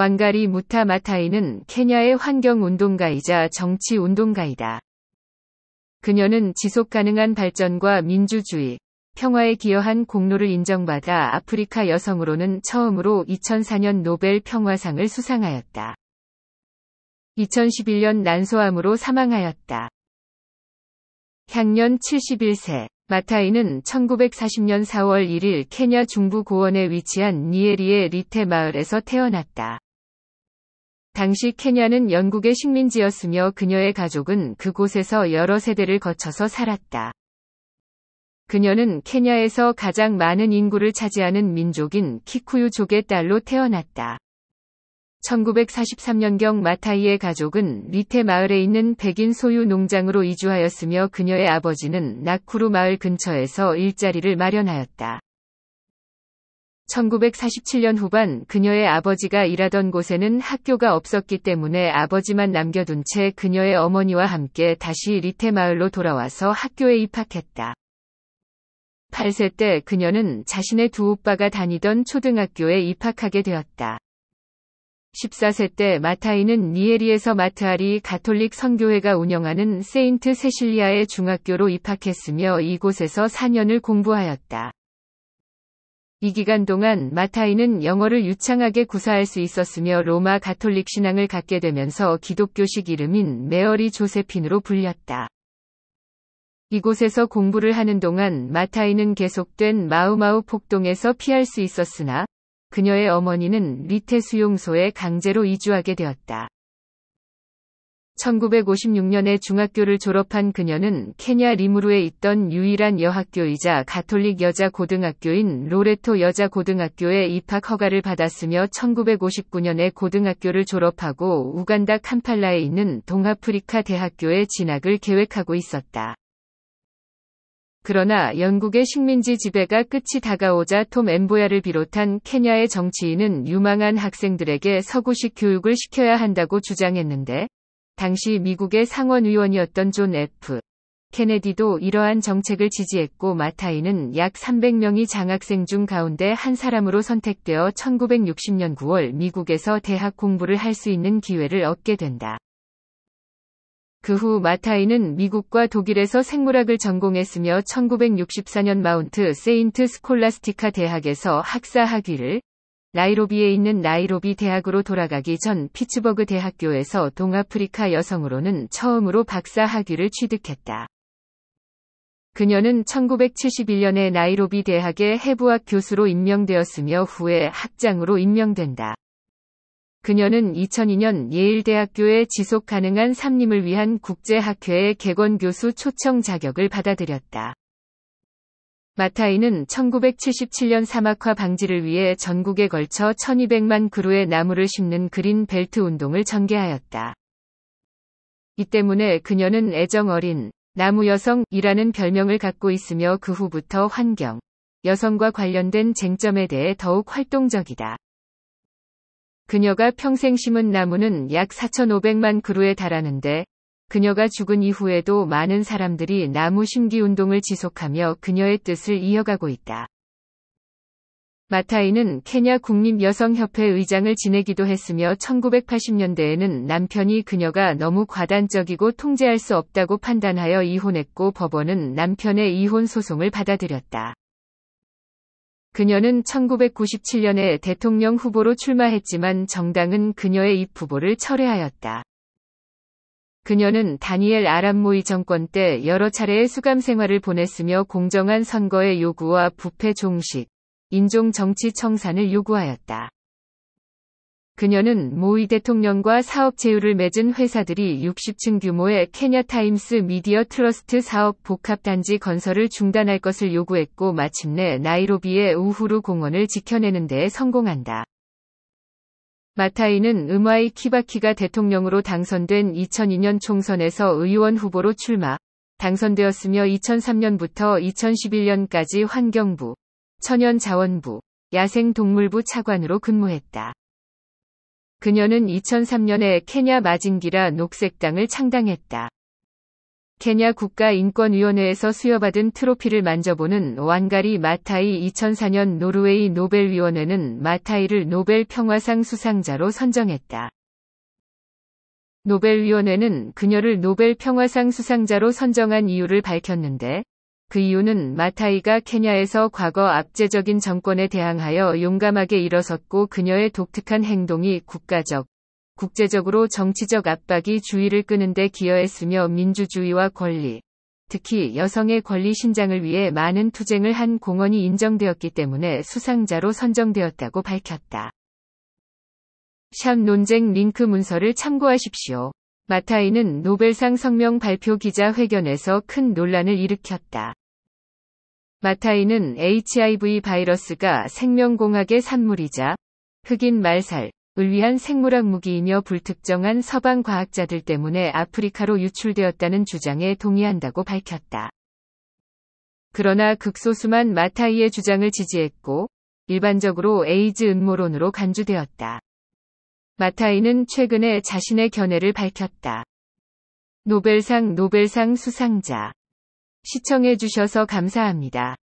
왕가리 무타마타이는 케냐의 환경운동가이자 정치운동가이다. 그녀는 지속가능한 발전과 민주주의, 평화에 기여한 공로를 인정받아 아프리카 여성으로는 처음으로 2004년 노벨 평화상을 수상하였다. 2011년 난소암으로 사망하였다. 향년 71세, 마타이는 1940년 4월 1일 케냐 중부 고원에 위치한 니에리의 리테 마을에서 태어났다. 당시 케냐는 영국의 식민지였으며 그녀의 가족은 그곳에서 여러 세대를 거쳐서 살았다. 그녀는 케냐에서 가장 많은 인구를 차지하는 민족인 키쿠유족의 딸로 태어났다. 1943년경 마타이의 가족은 리테 마을에 있는 백인 소유 농장으로 이주하였으며 그녀의 아버지는 나쿠루 마을 근처에서 일자리를 마련하였다. 1947년 후반 그녀의 아버지가 일하던 곳에는 학교가 없었기 때문에 아버지만 남겨둔 채 그녀의 어머니와 함께 다시 리테마을로 돌아와서 학교에 입학했다. 8세 때 그녀는 자신의 두 오빠가 다니던 초등학교에 입학하게 되었다. 14세 때 마타이는 니에리에서 마트아리 가톨릭 선교회가 운영하는 세인트 세실리아의 중학교로 입학했으며 이곳에서 4년을 공부하였다. 이 기간 동안 마타이는 영어를 유창하게 구사할 수 있었으며 로마 가톨릭 신앙을 갖게 되면서 기독교식 이름인 메어리 조세핀으로 불렸다. 이곳에서 공부를 하는 동안 마타이는 계속된 마우마우 폭동에서 피할 수 있었으나 그녀의 어머니는 리테 수용소에 강제로 이주하게 되었다. 1956년에 중학교를 졸업한 그녀는 케냐 리무르에 있던 유일한 여학교이자 가톨릭 여자 고등학교인 로레토 여자 고등학교에 입학 허가를 받았으며 1959년에 고등학교를 졸업하고 우간다 캄팔라에 있는 동아프리카 대학교에 진학을 계획하고 있었다. 그러나 영국의 식민지 지배가 끝이 다가오자 톰 엠보야를 비롯한 케냐의 정치인은 유망한 학생들에게 서구식 교육을 시켜야 한다고 주장했는데 당시 미국의 상원의원이었던 존 F. 케네디도 이러한 정책을 지지했고 마타이는 약3 0 0명이 장학생 중 가운데 한 사람으로 선택되어 1960년 9월 미국에서 대학 공부를 할 수 있는 기회를 얻게 된다. 그 후 마타이는 미국과 독일에서 생물학을 전공했으며 1964년 마운트 세인트 스콜라스티카 대학에서 학사 학위를 나이로비에 있는 나이로비 대학으로 돌아가기 전 피츠버그 대학교에서 동아프리카 여성으로는 처음으로 박사 학위를 취득했다. 그녀는 1971년에 나이로비 대학의 해부학 교수로 임명되었으며 후에 학장으로 임명된다. 그녀는 2002년 예일대학교의 지속 가능한 삼림을 위한 국제학회의 개건교수 초청 자격을 받아들였다. 마타이는 1977년 사막화 방지를 위해 전국에 걸쳐 1200만 그루의 나무를 심는 그린 벨트 운동을 전개하였다. 이 때문에 그녀는 애정 어린 나무 여성이라는 별명을 갖고 있으며 그 후부터 환경, 여성과 관련된 쟁점에 대해 더욱 활동적이다. 그녀가 평생 심은 나무는 약 4,500만 그루에 달하는데 그녀가 죽은 이후에도 많은 사람들이 나무 심기 운동을 지속하며 그녀의 뜻을 이어가고 있다. 마타이는 케냐 국립여성협회 의장을 지내기도 했으며 1980년대에는 남편이 그녀가 너무 과단적이고 통제할 수 없다고 판단하여 이혼했고 법원은 남편의 이혼 소송을 받아들였다. 그녀는 1997년에 대통령 후보로 출마했지만 정당은 그녀의 입후보를 철회하였다. 그녀는 다니엘 아람모이 정권 때 여러 차례의 수감 생활을 보냈으며 공정한 선거의 요구와 부패 종식, 인종 정치 청산을 요구하였다. 그녀는 모이 대통령과 사업 제휴를 맺은 회사들이 60층 규모의 케냐 타임스 미디어 트러스트 사업 복합단지 건설을 중단할 것을 요구했고 마침내 나이로비의 우후루 공원을 지켜내는 데 성공한다. 마타이는 음와이 키바키가 대통령으로 당선된 2002년 총선에서 의원 후보로 출마, 당선되었으며 2003년부터 2011년까지 환경부, 천연자원부, 야생동물부 차관으로 근무했다. 그녀는 2003년에 케냐 마징기라 녹색당을 창당했다. 케냐 국가인권위원회에서 수여받은 트로피를 만져보는 완가리 마타이 2004년 노르웨이 노벨위원회는 마타이를 노벨 평화상 수상자로 선정했다. 노벨위원회는 그녀를 노벨 평화상 수상자로 선정한 이유를 밝혔는데 그 이유는 마타이가 케냐에서 과거 압제적인 정권에 대항하여 용감하게 일어섰고 그녀의 독특한 행동이 국가적, 국제적으로 정치적 압박이 주의를 끄는데 기여했으며 민주주의와 권리, 특히 여성의 권리 신장을 위해 많은 투쟁을 한 공헌이 인정되었기 때문에 수상자로 선정되었다고 밝혔다. 샵 논쟁 링크 문서를 참고하십시오. 마타이는 노벨상 성명 발표 기자 회견에서 큰 논란을 일으켰다. 마타이는 HIV 바이러스가 생명공학의 산물이자 흑인 말살, 을 위한 생물학 무기이며 불특정한 서방 과학자들 때문에 아프리카로 유출되었다는 주장에 동의한다고 밝혔다. 그러나 극소수만 마타이의 주장을 지지했고 일반적으로 에이즈 음모론으로 간주되었다. 마타이는 최근에 자신의 견해를 밝혔다. 노벨상 노벨상 수상자. 시청해주셔서 감사합니다.